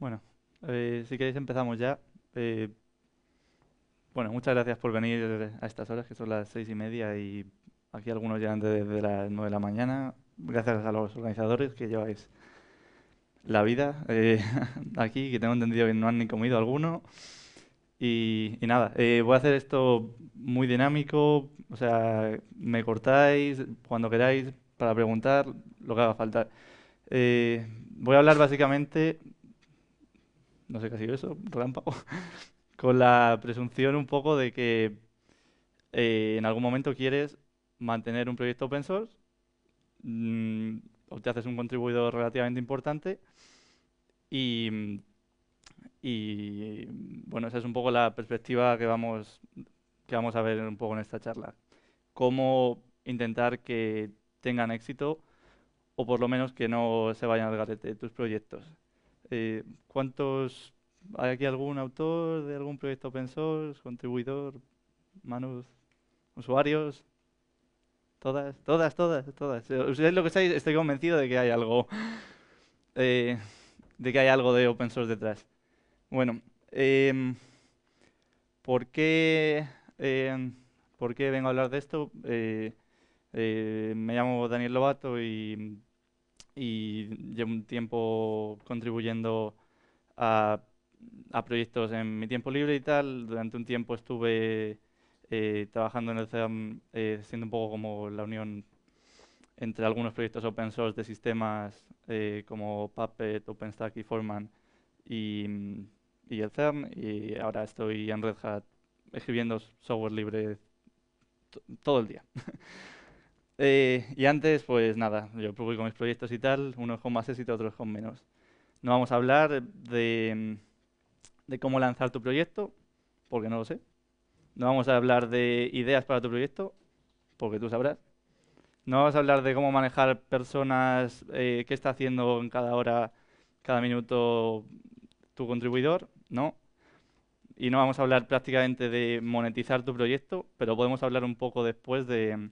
Bueno, eh, si queréis empezamos ya. Eh, bueno, muchas gracias por venir a estas horas, que son las seis y media, y aquí algunos llegan desde las nueve de la mañana. Gracias a los organizadores que lleváis la vida eh, aquí, que tengo entendido que no han ni comido alguno. Y, y nada, voy a hacer esto muy dinámico, o sea, me cortáis cuando queráis para preguntar lo que haga falta. voy a hablar básicamente no sé qué ha sido eso, rampa, con la presunción un poco de que eh, en algún momento quieres mantener un proyecto open source, mm, o te haces un contribuidor relativamente importante y, bueno, esa es un poco la perspectiva que vamos, que vamos a ver un poco en esta charla. Cómo intentar que tengan éxito o por lo menos que no se vayan al garete tus proyectos. Eh, ¿Cuántos? ¿Hay aquí algún autor de algún proyecto open source, contribuidor, manos, usuarios? Todas, todas, todas, todas. Ustedes eh, lo que estáis, estoy convencido de que hay algo, eh, de que hay algo de open source detrás. Bueno, em, ¿por, qué, em, ¿por qué vengo a hablar de esto? me llamo Daniel Lobato y y llevo un tiempo contribuyendo a, proyectos en mi tiempo libre y tal. Durante un tiempo estuve eh, trabajando en el CERN eh, siendo un poco como la unión entre algunos proyectos open source de sistemas eh, como Puppet, OpenStack y Forman y, y el CERN. Y ahora estoy en Red Hat escribiendo software libre todo el día. Eh, y antes, pues nada, yo publico mis proyectos y tal, unos con más éxito, otros con menos. No vamos a hablar de, cómo lanzar tu proyecto, porque no lo sé. No vamos a hablar de ideas para tu proyecto, porque tú sabrás. No vamos a hablar de cómo manejar personas, eh, qué está haciendo en cada hora, cada minuto tu contribuidor, no. Y no vamos a hablar prácticamente de monetizar tu proyecto, pero podemos hablar un poco después de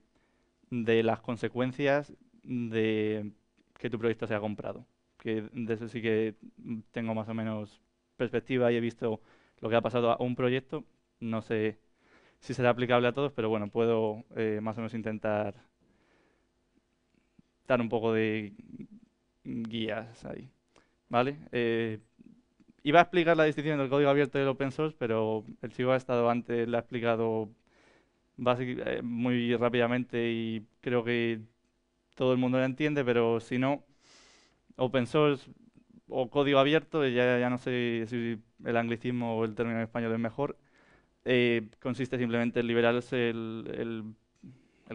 de las consecuencias de que tu proyecto sea comprado. Que de eso sí que tengo más o menos perspectiva y he visto lo que ha pasado a un proyecto. No sé si será aplicable a todos, pero bueno, puedo eh, más o menos intentar dar un poco de guías ahí. ¿Vale? Eh, iba a explicar la distinción del código abierto y el open source, pero el Chivo ha estado antes, le ha explicado eh, muy rápidamente y creo que todo el mundo lo entiende, pero si no, open source o código abierto, ya, ya no sé si el anglicismo o el término en español es mejor, eh, consiste simplemente en liberarse el,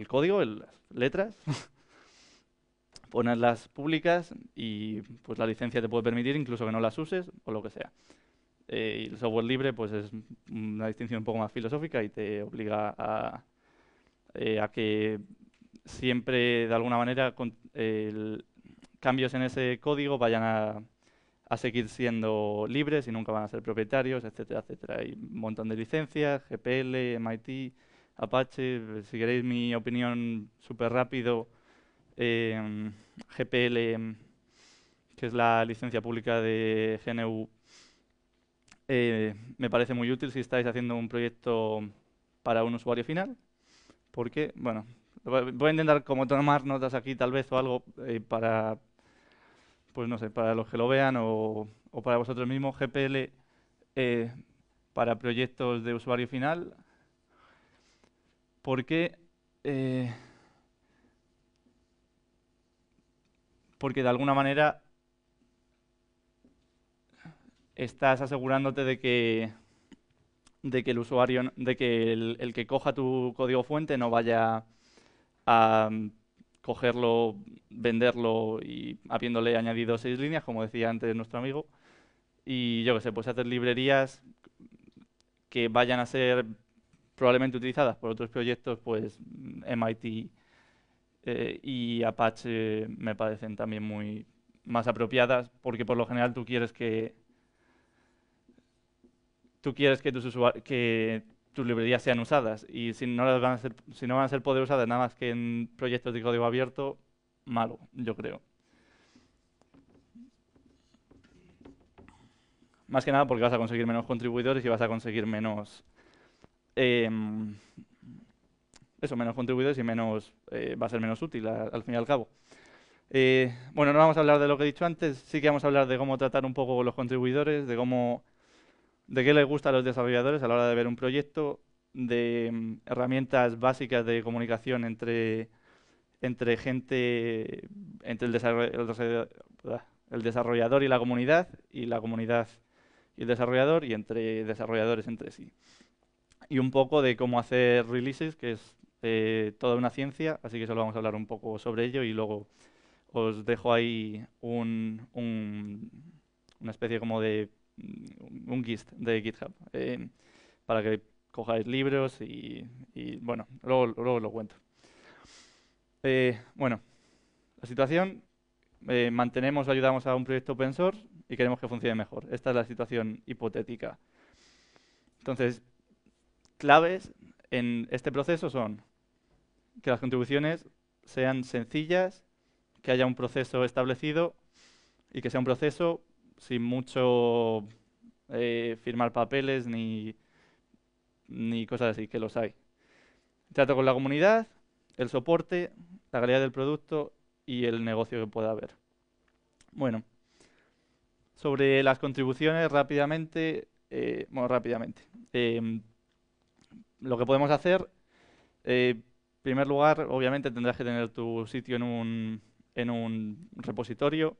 código, las letras, ponerlas públicas y pues la licencia te puede permitir incluso que no las uses o lo que sea. Eh, el software libre pues es una distinción un poco más filosófica y te obliga a, eh, que siempre, de alguna manera, con, cambios en ese código vayan a, seguir siendo libres y nunca van a ser propietarios, etcétera, etcétera. Hay un montón de licencias, GPL, MIT, Apache, si queréis mi opinión súper rápido, eh, GPL, que es la licencia pública de GNU eh, me parece muy útil si estáis haciendo un proyecto para un usuario final, porque, bueno, voy a intentar como tomar notas aquí tal vez o algo eh, para, pues no sé, para los que lo vean o, para vosotros mismos, GPL eh, para proyectos de usuario final, porque, porque de alguna manera estás asegurándote de que, de que el usuario, de que el, que coja tu código fuente no vaya a mm, cogerlo, venderlo y habiéndole añadido seis líneas, como decía antes nuestro amigo. Y yo que sé, pues hacer librerías que vayan a ser probablemente utilizadas por otros proyectos, pues MIT mm, eh, y Apache me parecen también muy más apropiadas, porque por lo general tú quieres que tú quieres que tus, librerías sean usadas. Y si no, las van a ser, si no van a ser poder usadas nada más que en proyectos de código abierto, malo, yo creo. Más que nada porque vas a conseguir menos contribuidores y vas a conseguir menos... Em, eso, menos contribuidores y menos eh, va a ser menos útil al fin y al cabo. Eh, bueno, no vamos a hablar de lo que he dicho antes, sí que vamos a hablar de cómo tratar un poco los contribuidores, de cómo de qué les gusta a los desarrolladores a la hora de ver un proyecto, de mm, herramientas básicas de comunicación entre, entre gente, entre ah, el, desarrollador, y la comunidad, y la comunidad y el desarrollador, y entre desarrolladores entre sí. Y un poco de cómo hacer releases, que es eh, toda una ciencia, así que solo vamos a hablar un poco sobre ello y luego os dejo ahí una especie como de un gist de GitHub eh, para que cojáis libros y, bueno, luego, lo cuento. Eh, bueno, la situación, eh, mantenemos ayudamos a un proyecto open source y queremos que funcione mejor. Esta es la situación hipotética. Entonces, claves en este proceso son que las contribuciones sean sencillas, que haya un proceso establecido y que sea un proceso sin mucho eh, firmar papeles ni, cosas así, que los hay. Trato con la comunidad, el soporte, la calidad del producto y el negocio que pueda haber. Bueno, sobre las contribuciones rápidamente, eh, rápidamente. Em, lo que podemos hacer, eh, en primer lugar, obviamente tendrás que tener tu sitio en un, en un repositorio.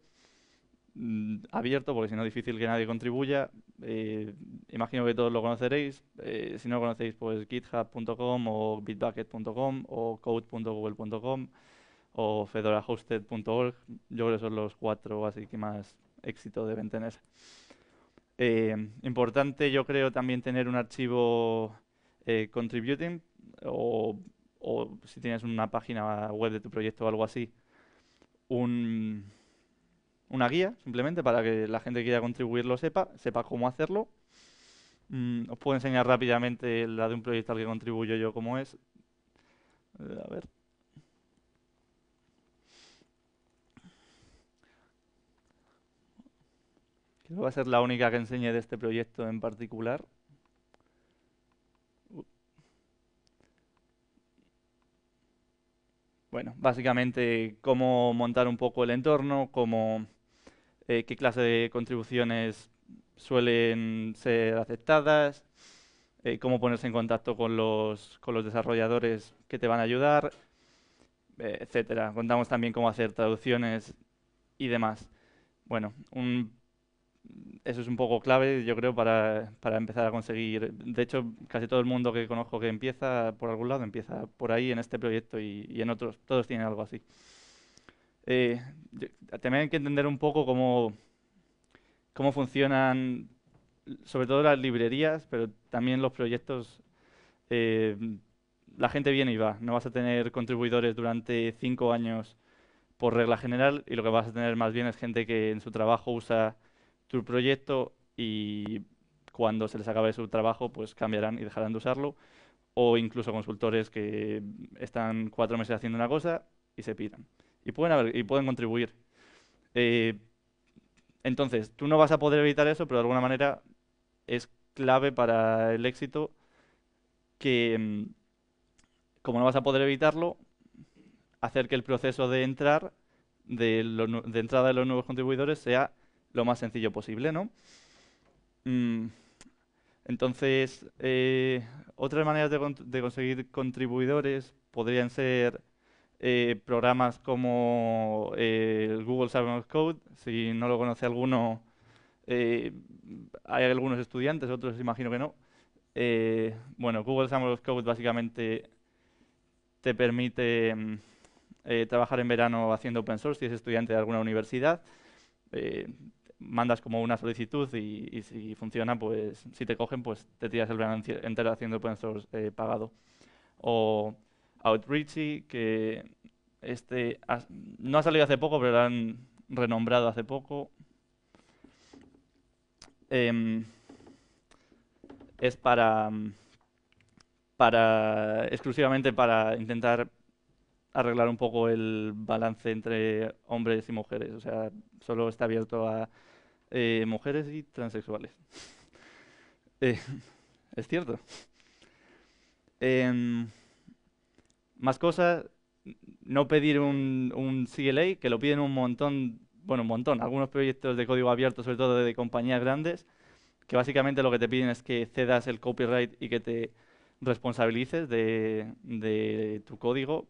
Mm, abierto, porque si no, es difícil que nadie contribuya. Eh, imagino que todos lo conoceréis. Eh, si no lo conocéis, pues github.com o bitbucket.com o code.google.com o fedorahosted.org. Yo creo que son los cuatro así que más éxito deben tener. Eh, importante, yo creo, también tener un archivo contributing o, o si tienes una página web de tu proyecto o algo así, un, una guía, simplemente para que la gente que quiera contribuir lo sepa, sepa cómo hacerlo. Mm, os puedo enseñar rápidamente la de un proyecto al que contribuyo yo, cómo es. Eh, a ver. Creo va a ser la única que enseñe de este proyecto en particular. Bueno, básicamente cómo montar un poco el entorno, cómo eh, qué clase de contribuciones suelen ser aceptadas, eh, cómo ponerse en contacto con los, con los desarrolladores que te van a ayudar, etc. Eh, etcétera. Contamos también cómo hacer traducciones y demás. Bueno, eso es un poco clave, yo creo, para, para, empezar a conseguir... De hecho, casi todo el mundo que conozco que empieza por algún lado, empieza por ahí, en este proyecto y en otros. Todos tienen algo así. Eh, también hay que entender un poco cómo, funcionan, sobre todo las librerías, pero también los proyectos. Eh, la gente viene y va. No vas a tener contribuidores durante cinco años por regla general y lo que vas a tener más bien es gente que en su trabajo usa tu proyecto y cuando se les acabe su trabajo pues cambiarán y dejarán de usarlo o incluso consultores que están cuatro meses haciendo una cosa y se piran y pueden, y pueden contribuir. Eh, entonces, tú no vas a poder evitar eso, pero de alguna manera es clave para el éxito que, mm, como no vas a poder evitarlo, hacer que el proceso de entrar, de, entrada de los nuevos contribuidores sea lo más sencillo posible, ¿no? Mm, entonces, eh, otras maneras de, conseguir contribuidores podrían ser eh, programas como eh, Google Summer Code, si no lo conoce alguno, eh, hay algunos estudiantes, otros imagino que no. bueno, Google Summer of Code básicamente te permite mm, trabajar en verano haciendo open source si es estudiante de alguna universidad. mandas como una solicitud y, si funciona, pues si te cogen, pues te tiras el verano entero haciendo open source pagado. O Outreachy, que este no ha salido hace poco, pero lo han renombrado hace poco. Em, es para, para exclusivamente para intentar arreglar un poco el balance entre hombres y mujeres. O sea, solo está abierto a eh, mujeres y transexuales. Eh, es cierto. Em, más cosas, no pedir un, CLA, que lo piden un montón, bueno, un montón, algunos proyectos de código abierto, sobre todo de, compañías grandes, que básicamente lo que te piden es que cedas el copyright y que te responsabilices de, tu código.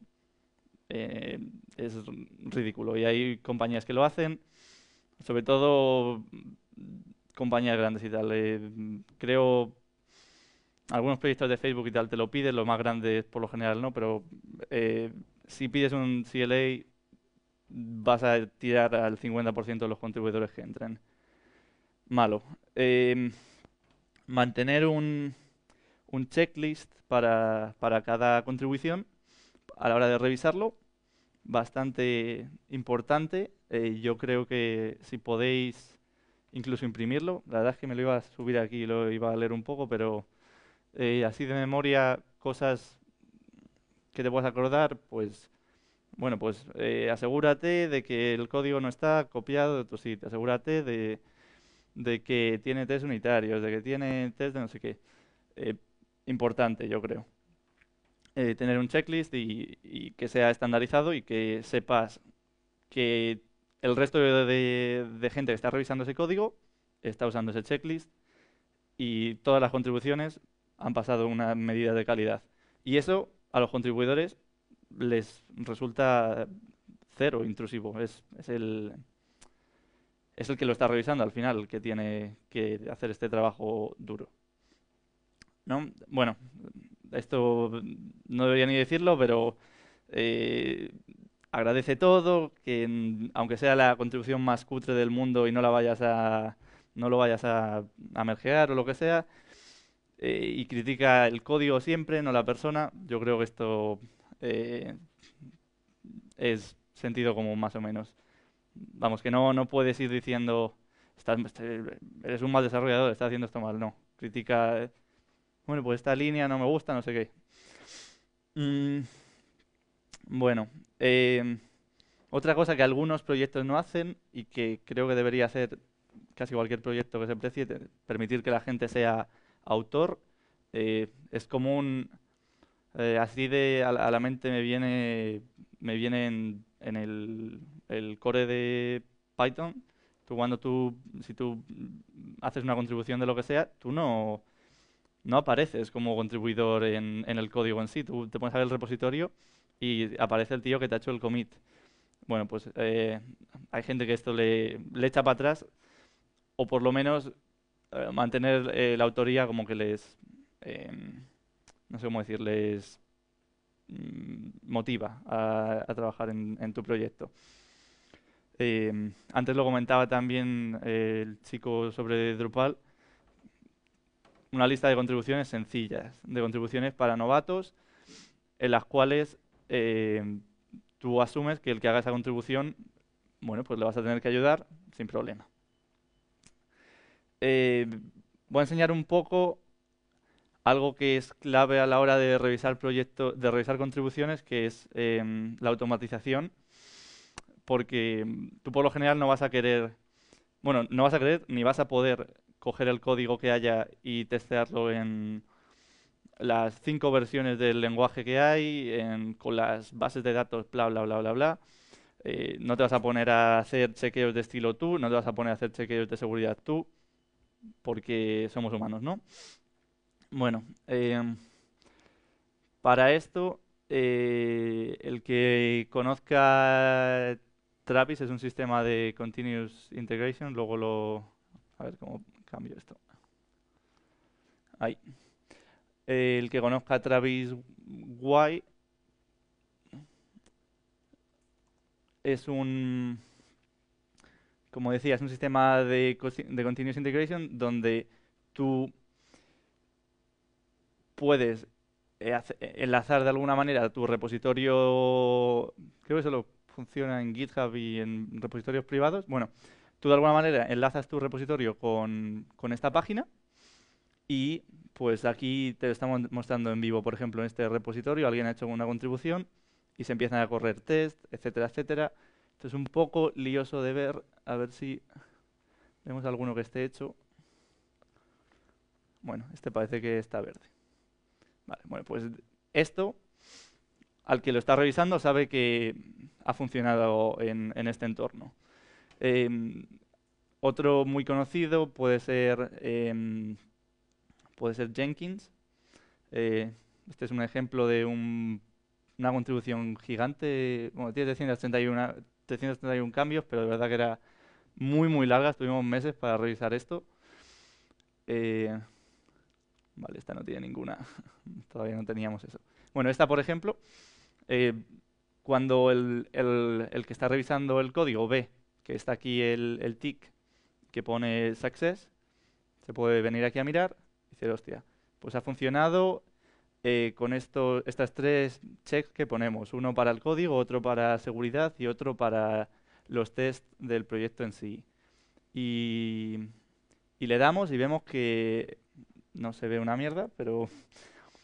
Eh, es ridículo. Y hay compañías que lo hacen, sobre todo mm, compañías grandes y tal. Eh, creo algunos proyectos de Facebook y tal te lo piden, los más grandes por lo general no, pero eh, si pides un CLA vas a tirar al 50% de los contribuidores que entren. Malo. Em, mantener un, un checklist para, cada contribución a la hora de revisarlo, bastante importante. Eh, yo creo que si podéis incluso imprimirlo, la verdad es que me lo iba a subir aquí y lo iba a leer un poco, pero eh, así de memoria cosas que te puedas acordar, pues bueno, pues eh, asegúrate de que el código no está copiado de tu sitio, asegúrate de, que tiene test unitarios, de que tiene test de no sé qué. Eh, importante, yo creo. tener un checklist y, que sea estandarizado y que sepas que el resto de gente que está revisando ese código está usando ese checklist y todas las contribuciones han pasado una medida de calidad. Y eso a los contribuidores les resulta cero intrusivo. Es, el, es el que lo está revisando al final, que tiene que hacer este trabajo duro. ¿No? Bueno, esto no debería ni decirlo, pero eh, agradece todo, que aunque sea la contribución más cutre del mundo y no la vayas a no lo vayas a, a mergear o lo que sea, eh, y critica el código siempre, no la persona, yo creo que esto eh, es sentido común más o menos. Vamos, que no, no puedes ir diciendo, eres un mal desarrollador, estás haciendo esto mal, no. Critica, eh, bueno, pues esta línea no me gusta, no sé qué. Mm, bueno, otra cosa que algunos proyectos no hacen y que creo que debería hacer casi cualquier proyecto que se precie, permitir que la gente sea autor eh, es como un... Eh, así de a, la mente me viene, me viene en, el, core de Python. Tú cuando tú, si tú haces una contribución de lo que sea, tú no, no apareces como contribuidor en, el código en sí. Tú te pones a ver el repositorio y aparece el tío que te ha hecho el commit. Bueno, pues eh, hay gente que esto le, le echa para atrás, o por lo menos eh, mantener eh, la autoría como que les, em, no sé cómo decirles, mm, motiva a, trabajar en, tu proyecto. Em, antes lo comentaba también el chico sobre Drupal, una lista de contribuciones sencillas, de contribuciones para novatos, en las cuales em, tú asumes que el que haga esa contribución, bueno, pues le vas a tener que ayudar sin problema. Eh, voy a enseñar un poco algo que es clave a la hora de revisar proyectos, de revisar contribuciones, que es em, la automatización, porque em, tú por lo general no vas a querer, bueno, no vas a querer ni vas a poder coger el código que haya y testearlo en las cinco versiones del lenguaje que hay, con las bases de datos, bla, bla, bla, bla, bla. Eh, no te vas a poner a hacer chequeos de estilo tú, no te vas a poner a hacer chequeos de seguridad tú porque somos humanos, ¿no? Bueno, eh, para esto, eh, el que conozca Travis es un sistema de Continuous Integration, luego lo... A ver cómo cambio esto. Ahí. el que conozca Travis Y es un como decía, es un sistema de, continuous integration donde tú puedes eh, eh, enlazar de alguna manera tu repositorio, creo que solo funciona en GitHub y en repositorios privados. Bueno, tú de alguna manera enlazas tu repositorio con, esta página y pues aquí te lo estamos mostrando en vivo, por ejemplo, en este repositorio alguien ha hecho una contribución y se empiezan a correr test, etcétera, etcétera. Esto es un poco lioso de ver, a ver si vemos alguno que esté hecho. Bueno, este parece que está verde. Vale, bueno, pues esto, al que lo está revisando, sabe que ha funcionado en, este entorno. Em, otro muy conocido puede ser, em, puede ser Jenkins. Eh, este es un ejemplo de una contribución gigante, bueno, tiene 331, 371 cambios, pero de verdad que era muy, muy larga. Estuvimos meses para revisar esto. Eh, vale, esta no tiene ninguna. Todavía no teníamos eso. Bueno, esta, por ejemplo, eh, cuando el, el, el, que está revisando el código ve que está aquí el, el tick que pone success, se puede venir aquí a mirar y decir, hostia, pues ha funcionado eh, con esto, estas tres checks que ponemos, uno para el código, otro para seguridad y otro para los tests del proyecto en sí. Y, le damos y vemos que no se ve una mierda, pero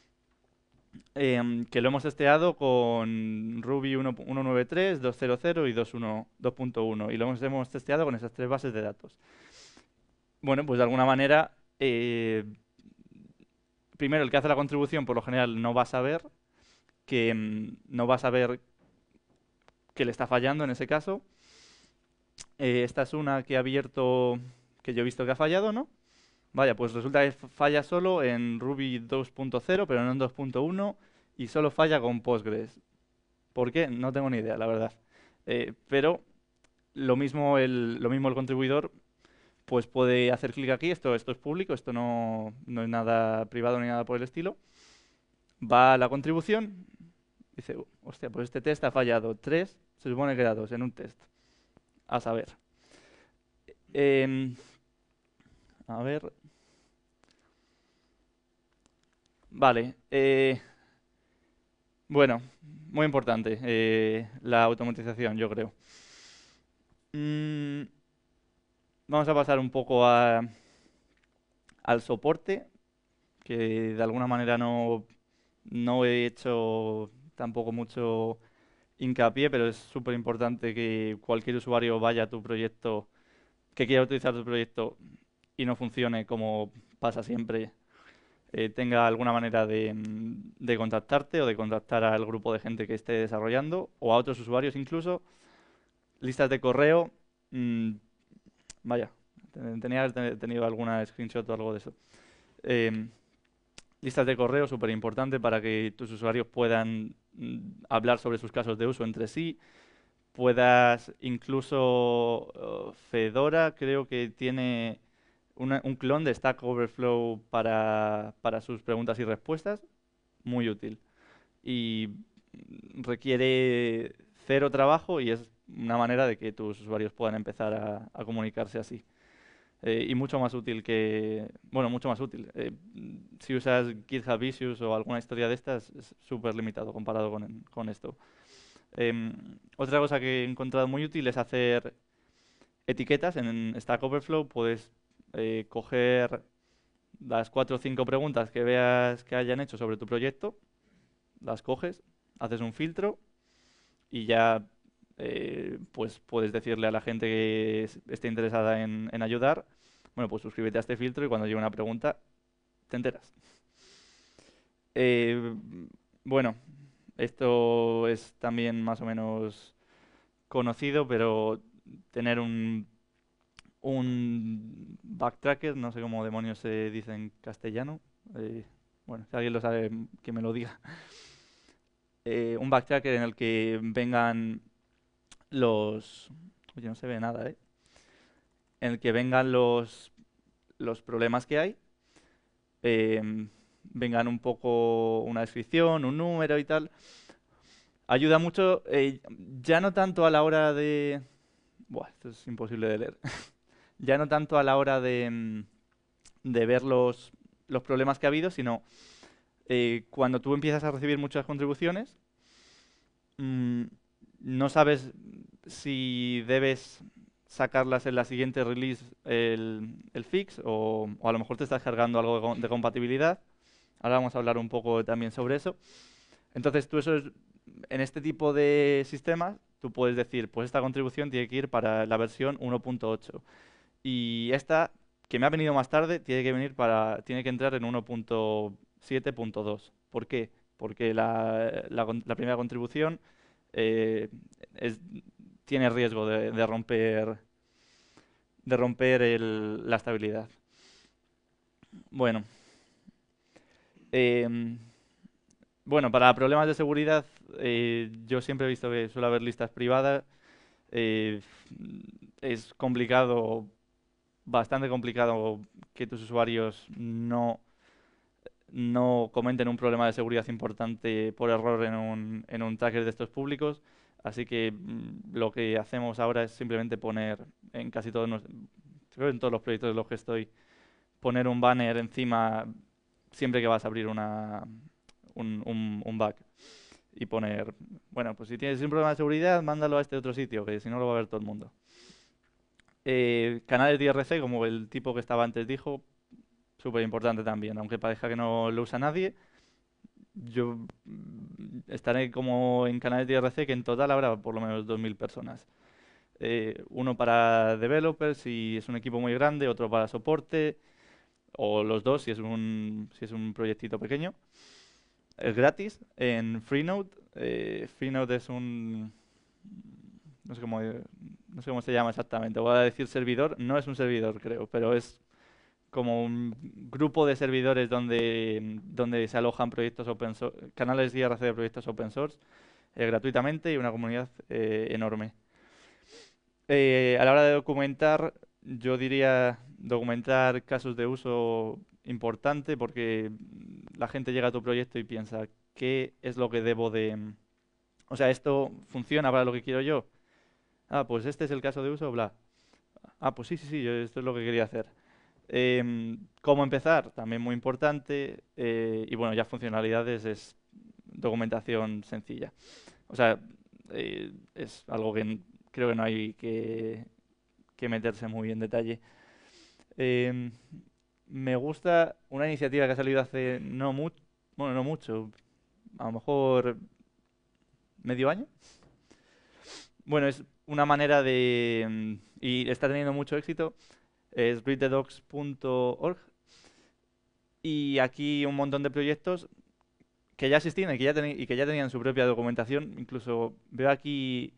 em, que lo hemos testeado con Ruby 1.93, 2.0.0 y 2.1 y lo hemos, testeado con esas tres bases de datos. Bueno, pues de alguna manera eh, primero, el que hace la contribución por lo general no va a saber que mm, no va a saber que le está fallando en ese caso. Eh, esta es una que ha abierto, que yo he visto que ha fallado, ¿no? Vaya, pues resulta que falla solo en Ruby 2.0, pero no en 2.1, y solo falla con Postgres. ¿Por qué? No tengo ni idea, la verdad. Eh, pero lo mismo, lo mismo el contribuidor pues puede hacer clic aquí, esto, esto es público, esto no, es nada privado ni nada por el estilo. Va a la contribución, dice, hostia, pues este test ha fallado, tres se supone que era dos en un test, a saber. Em, a ver. Vale. Eh, bueno, muy importante eh, la automatización, yo creo. Mm, Vamos a pasar un poco al soporte, que de alguna manera no, he hecho tampoco mucho hincapié, pero es súper importante que cualquier usuario vaya a tu proyecto, que quiera utilizar tu proyecto y no funcione como pasa siempre, eh, tenga alguna manera de, contactarte o de contactar al grupo de gente que esté desarrollando o a otros usuarios incluso. Listas de correo, mm, Vaya, tenía tenido alguna screenshot o algo de eso. Em, listas de correo, súper importante para que tus usuarios puedan mm, hablar sobre sus casos de uso entre sí. Puedas, incluso Fedora creo que tiene un clon de Stack Overflow para, para sus preguntas y respuestas, muy útil. Y requiere cero trabajo y es una manera de que tus usuarios puedan empezar a, comunicarse así. Eh, y mucho más útil que, bueno, mucho más útil. Eh, si usas GitHub Issues o alguna historia de estas, es súper limitado comparado con, esto. Em, otra cosa que he encontrado muy útil es hacer etiquetas en Stack Overflow. Puedes eh, coger las cuatro o cinco preguntas que veas que hayan hecho sobre tu proyecto, las coges, haces un filtro y ya eh, pues puedes decirle a la gente que esté interesada en, ayudar, bueno, pues suscríbete a este filtro y cuando llegue una pregunta, te enteras. Eh, bueno, esto es también más o menos conocido, pero tener un, un backtracker, no sé cómo demonios se dice en castellano. Eh, bueno, si alguien lo sabe, que me lo diga. un backtracker en el que vengan los... Oye, pues no se ve nada, ¿eh? En el que vengan los, los problemas que hay, em, vengan un poco una descripción, un número y tal. Ayuda mucho, eh, ya no tanto a la hora de... Buah, esto es imposible de leer. ya no tanto a la hora de, em, ver los, problemas que ha habido, sino eh, cuando tú empiezas a recibir muchas contribuciones, mm, no sabes si debes sacarlas en la siguiente release el, fix o, a lo mejor te estás cargando algo de, compatibilidad. Ahora vamos a hablar un poco también sobre eso. Entonces tú eso es, en este tipo de sistemas tú puedes decir, pues esta contribución tiene que ir para la versión 1.8 y esta que me ha venido más tarde tiene que venir para tiene que entrar en 1.7.2. ¿Por qué? Porque la primera contribución eh, tiene riesgo de, romper, de romper el, la estabilidad. Bueno. Em, bueno, para problemas de seguridad, eh, yo siempre he visto que suele haber listas privadas. Eh, es complicado, bastante complicado que tus usuarios no no comenten un problema de seguridad importante por error en un, en un tracker de estos públicos. Así que mm, lo que hacemos ahora es simplemente poner en casi todos, en todos los proyectos en los que estoy, poner un banner encima siempre que vas a abrir una, un, bug. Y poner, bueno, pues si tienes un problema de seguridad, mándalo a este otro sitio, que si no lo va a ver todo el mundo. Eh, canales de IRC, como el tipo que estaba antes dijo, súper importante también, aunque parezca que no lo usa nadie. Yo mm, estaré como en canales de IRC que en total habrá por lo menos 2.000 personas. Eh, uno para developers si es un equipo muy grande, otro para soporte, o los dos si es un, si es un proyectito pequeño. Es gratis en Freenode. Eh, Freenode es un... no sé cómo se llama exactamente. Voy a decir servidor. No es un servidor, creo, pero es como un grupo de servidores donde, donde se alojan proyectos open canales de IRC de proyectos open source eh, gratuitamente y una comunidad eh, enorme. Eh, a la hora de documentar, yo diría documentar casos de uso importante porque la gente llega a tu proyecto y piensa, ¿qué es lo que debo de...? O sea, ¿esto funciona para lo que quiero yo? Ah, pues este es el caso de uso, bla. Ah, pues sí, sí, sí, esto es lo que quería hacer. Em, ¿Cómo empezar? También muy importante. Eh, y bueno, ya funcionalidades es documentación sencilla. O sea, eh, es algo que creo que no hay que, meterse muy en detalle. Em, me gusta una iniciativa que ha salido hace no mucho, bueno, no mucho, a lo mejor medio año. Bueno, es una manera de, em, y está teniendo mucho éxito, es readthedocs.org. Y aquí un montón de proyectos que ya existían y que ya, tenían su propia documentación. Incluso veo aquí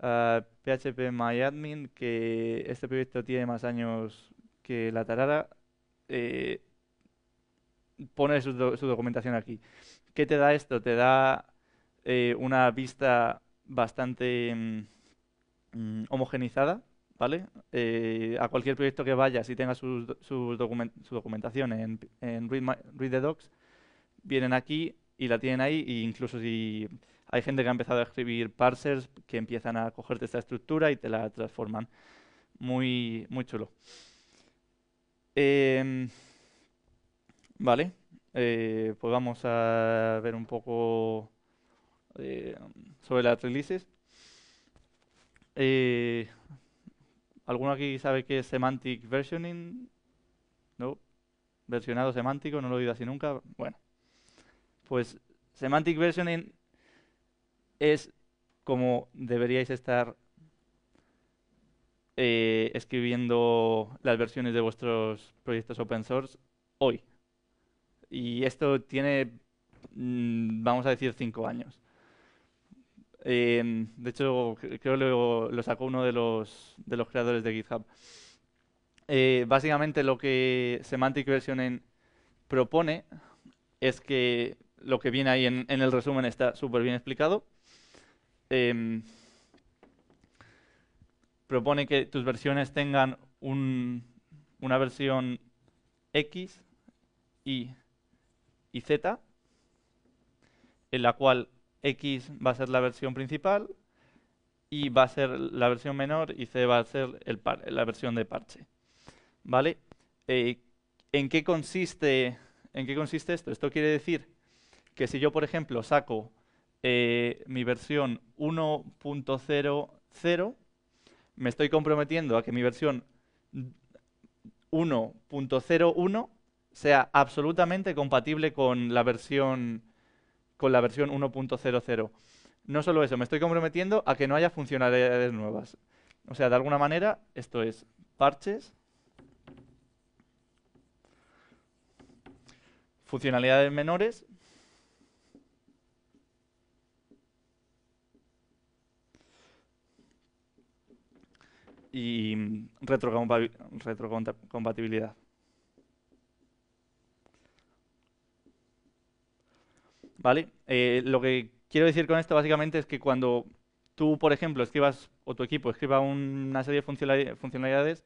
uh, ah, PHP MyAdmin, que este proyecto tiene más años que la tarada eh, pone su, documentación aquí. ¿Qué te da esto? Te da eh, una vista bastante mm, homogenizada ¿vale? Eh, a cualquier proyecto que vaya si tenga sus, sus su documentación en, en Read, the Docs, vienen aquí y la tienen ahí, e incluso si hay gente que ha empezado a escribir parsers que empiezan a cogerte esta estructura y te la transforman. Muy, muy chulo. Em, vale, eh, pues vamos a ver un poco eh, sobre las releases. ¿Alguno aquí sabe qué es semantic versioning? ¿No? Versionado semántico, no lo he oído así nunca. Bueno, pues semantic versioning es como deberíais estar eh, escribiendo las versiones de vuestros proyectos open source hoy. Y esto tiene, mm, vamos a decir, cinco años. Em, de hecho, creo que lo, sacó uno de los, creadores de GitHub. Eh, básicamente lo que Semantic Versioning propone es que lo que viene ahí en, el resumen está súper bien explicado. Em, propone que tus versiones tengan una versión X, Y y Z, en la cual X va a ser la versión principal, Y va a ser la versión menor y C va a ser el la versión de parche. ¿Vale? Eh, ¿en, qué consiste, ¿En qué consiste esto? Esto quiere decir que si yo, por ejemplo, saco eh, mi versión 1.00, me estoy comprometiendo a que mi versión 1.01 sea absolutamente compatible con la versión con la versión 1.00. No solo eso, me estoy comprometiendo a que no haya funcionalidades nuevas. O sea, de alguna manera, esto es parches, funcionalidades menores, y retrocompatibilidad. ¿vale? Eh, lo que quiero decir con esto básicamente es que cuando tú, por ejemplo, escribas, o tu equipo escriba una serie de funcionalidades,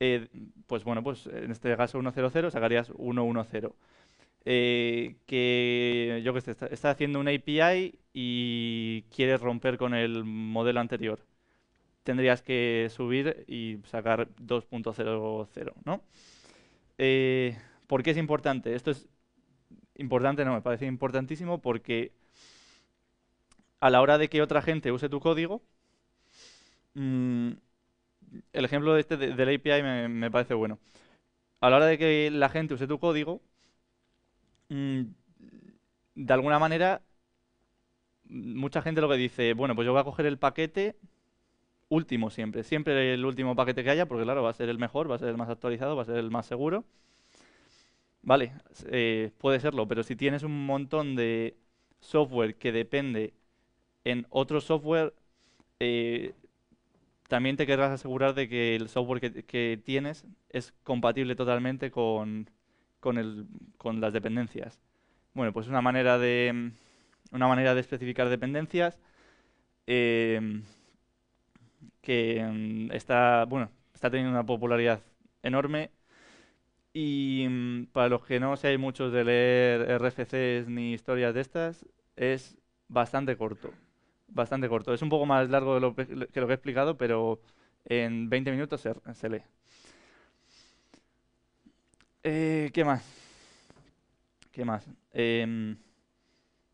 eh, pues bueno, pues en este caso 1.0.0 sacarías 1.1.0. Eh, que yo que sé, está, haciendo una API y quieres romper con el modelo anterior. Tendrías que subir y sacar 2.00, ¿no? ¿Por qué es importante? Esto es importante no, me parece importantísimo porque a la hora de que otra gente use tu código, mm, el ejemplo de este de, del API me, parece bueno. A la hora de que la gente use tu código, mm, de alguna manera, mucha gente lo que dice, bueno, pues yo voy a coger el paquete último siempre, siempre el último paquete que haya, porque claro, va a ser el mejor, va a ser el más actualizado, va a ser el más seguro. Vale, eh, puede serlo, pero si tienes un montón de software que depende en otro software, eh, también te querrás asegurar de que el software que, tienes es compatible totalmente con, el, con, las dependencias. Bueno, pues una manera de, una manera de especificar dependencias eh, que mm, está, bueno, está teniendo una popularidad enorme y mm, para los que no hay muchos de leer RFCs ni historias de estas, es bastante corto. Bastante corto. Es un poco más largo que lo que he explicado, pero en 20 minutos se, se lee. Eh, ¿Qué más? ¿Qué más? Em,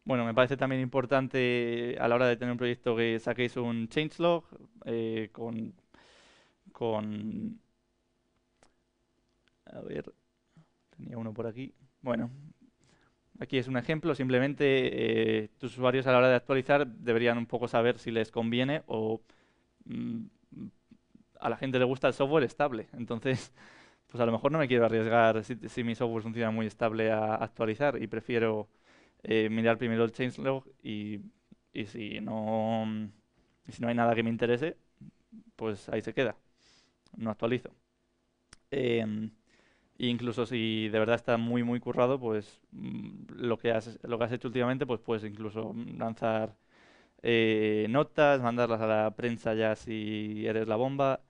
bueno, me parece también importante a la hora de tener un proyecto que saquéis un changelog eh, con a ver, tenía uno por aquí. Bueno, aquí es un ejemplo. Simplemente eh, tus usuarios a la hora de actualizar deberían un poco saber si les conviene o mm, a la gente le gusta el software estable. Entonces, pues a lo mejor no me quiero arriesgar si, mi software funciona muy estable a actualizar y prefiero eh, mirar primero el changelog y, y si no si no hay nada que me interese, pues ahí se queda. No actualizo. Eh, incluso si de verdad está muy, muy currado, pues mm, lo que has, lo que has hecho últimamente, pues puedes incluso lanzar eh, notas, mandarlas a la prensa ya si eres la bomba.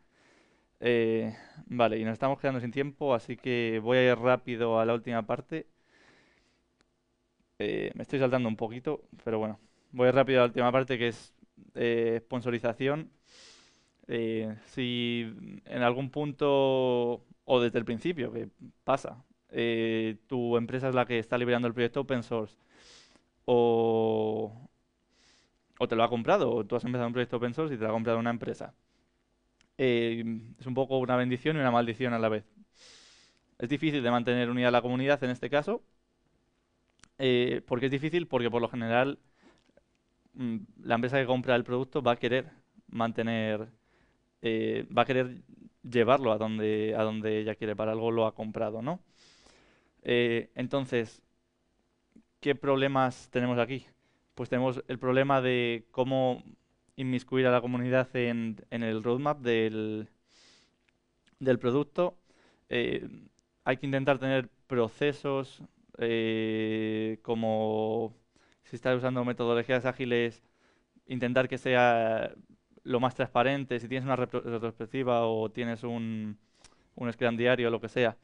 Eh, vale, y nos estamos quedando sin tiempo, así que voy a ir rápido a la última parte. Eh, me estoy saltando un poquito, pero bueno. Voy rápido a la última parte que es sponsorización. si en algún punto o desde el principio, que pasa. Eh, tu empresa es la que está liberando el proyecto open source, o, te lo ha comprado, o tú has empezado un proyecto open source y te lo ha comprado una empresa. Eh, es un poco una bendición y una maldición a la vez. Es difícil de mantener unida la comunidad en este caso. Eh, ¿Por qué es difícil? Porque por lo general mm, la empresa que compra el producto va a querer mantener eh, va a querer llevarlo a donde, a donde ella quiere, para algo lo ha comprado, ¿no? Eh, entonces, ¿qué problemas tenemos aquí? Pues tenemos el problema de cómo inmiscuir a la comunidad en, el roadmap del, del producto. Eh, hay que intentar tener procesos como si estás usando metodologías ágiles, intentar que sea lo más transparente, si tienes una retrospectiva o tienes un, un Scrum diario o lo que sea,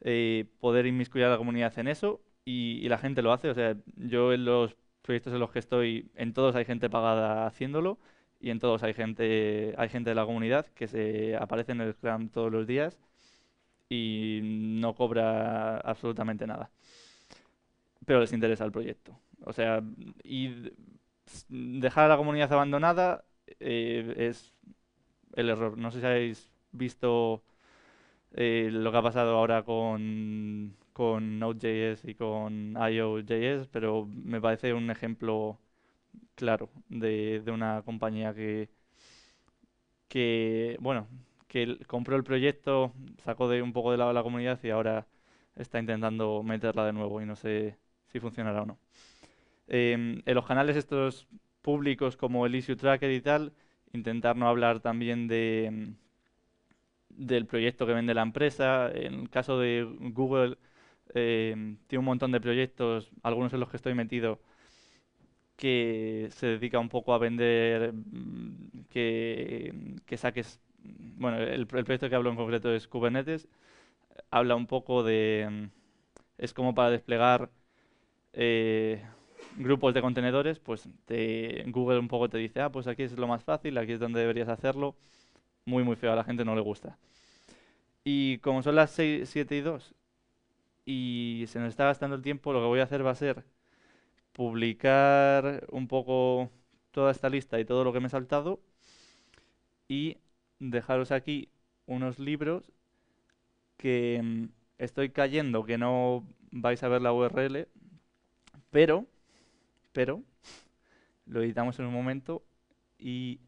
eh, poder inmiscuir a la comunidad en eso y, la gente lo hace. O sea, yo en los proyectos en los que estoy, en todos hay gente pagada haciéndolo y en todos hay gente, hay gente de la comunidad que se aparece en el Scrum todos los días y no cobra absolutamente nada. Pero les interesa el proyecto. O sea, y dejar a la comunidad abandonada eh, es el error. No sé si habéis visto eh, lo que ha pasado ahora con, con Node.js y con IO.js, pero me parece un ejemplo claro de, una compañía que, que bueno, que compró el proyecto, sacó de un poco de lado la comunidad y ahora está intentando meterla de nuevo y no sé si funcionará o no. Em, en los canales estos públicos como el Issue Tracker y tal, intentar no hablar también de mm, del proyecto que vende la empresa. En el caso de Google, eh, tiene un montón de proyectos, algunos en los que estoy metido, que se dedica un poco a vender, mm, que, saques... Mm, bueno, el, proyecto que hablo en concreto es Kubernetes. Habla un poco de... Es como para desplegar... Eh, grupos de contenedores, pues Google un poco te dice, ah, pues aquí es lo más fácil, aquí es donde deberías hacerlo. Muy, muy feo, a la gente no le gusta. Y como son las 6, 7 y 2 y se nos está gastando el tiempo, lo que voy a hacer va a ser publicar un poco toda esta lista y todo lo que me he saltado y dejaros aquí unos libros que mm, estoy cayendo, que no vais a ver la URL, pero pero lo editamos en un momento y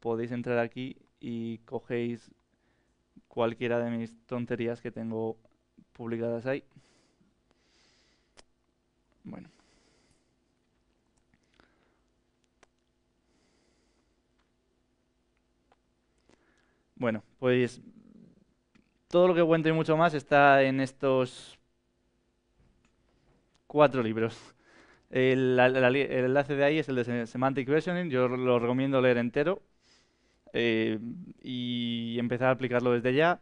podéis entrar aquí y cogéis cualquiera de mis tonterías que tengo publicadas ahí. Bueno. Bueno, pues todo lo que cuento y mucho más está en estos cuatro libros. El, enlace de ahí es el de Semantic Versioning, yo lo recomiendo leer entero eh, y empezar a aplicarlo desde ya.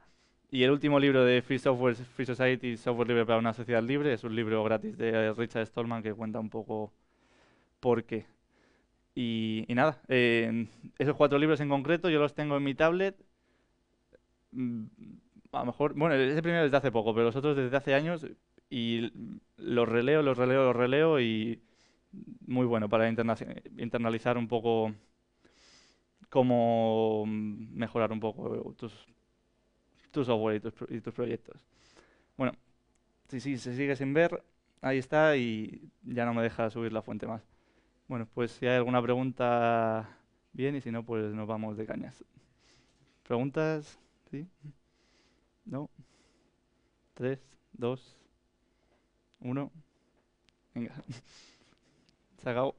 Y el último libro de Free Software, Free Society, Software Libre para una Sociedad Libre, es un libro gratis de eh, Richard Stallman que cuenta un poco por qué. Y, nada, eh, esos cuatro libros en concreto yo los tengo en mi tablet. Mm, a lo mejor, bueno, ese primero desde hace poco, pero los otros desde hace años y los releo, los releo, los releo y muy bueno para internalizar un poco cómo mejorar un poco tus, tu software y tus, tus, proyectos. Bueno, si, si se sigue sin ver, ahí está y ya no me deja subir la fuente más. Bueno, pues si hay alguna pregunta, bien, y si no, pues nos vamos de cañas. ¿Preguntas? ¿Sí? ¿No? ¿Tres? ¿Dos? Uno. Venga. Se acabó.